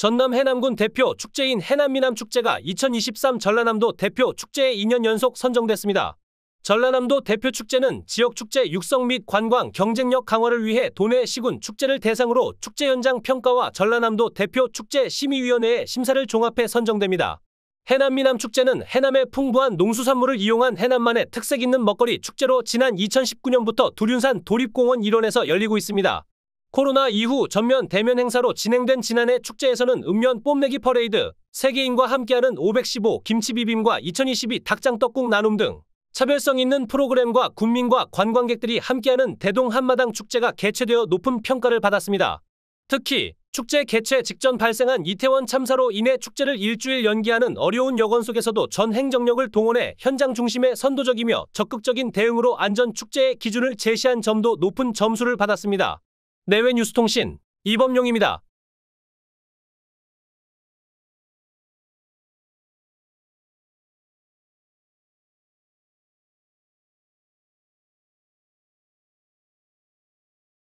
전남 해남군 대표 축제인 해남미남축제가 2023 전라남도 대표 축제에 2년 연속 선정됐습니다. 전라남도 대표 축제는 지역 축제 육성 및 관광 경쟁력 강화를 위해 도내 시군 축제를 대상으로 축제 현장 평가와 전라남도 대표 축제 심의위원회의 심사를 종합해 선정됩니다. 해남미남축제는 해남의 풍부한 농수산물을 이용한 해남만의 특색 있는 먹거리 축제로 지난 2019년부터 두륜산 도립공원 일원에서 열리고 있습니다. 코로나 이후 전면 대면 행사로 진행된 지난해 축제에서는 읍면 뽐내기 퍼레이드, 세계인과 함께하는 515 김치비빔과 2022 닭장떡국 나눔 등 차별성 있는 프로그램과 국민과 관광객들이 함께하는 대동 한마당 축제가 개최되어 높은 평가를 받았습니다. 특히 축제 개최 직전 발생한 이태원 참사로 인해 축제를 일주일 연기하는 어려운 여건 속에서도 전 행정력을 동원해 현장 중심의 선도적이며 적극적인 대응으로 안전 축제의 기준을 제시한 점도 높은 점수를 받았습니다. 내외 뉴스통신 이범용입니다.